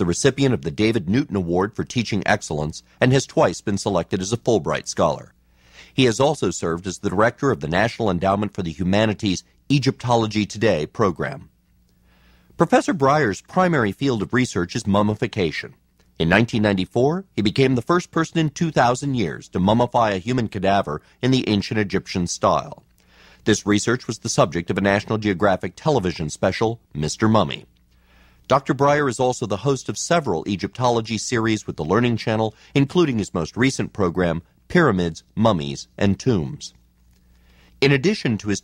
the recipient of the David Newton Award for Teaching Excellence, and has twice been selected as a Fulbright Scholar. He has also served as the director of the National Endowment for the Humanities Egyptology Today program. Professor Breyer's primary field of research is mummification. In 1994, he became the first person in 2,000 years to mummify a human cadaver in the ancient Egyptian style. This research was the subject of a National Geographic television special, Mr. Mummy. Dr. Breyer is also the host of several Egyptology series with the Learning Channel, including his most recent program, Pyramids, Mummies, and Tombs. In addition to his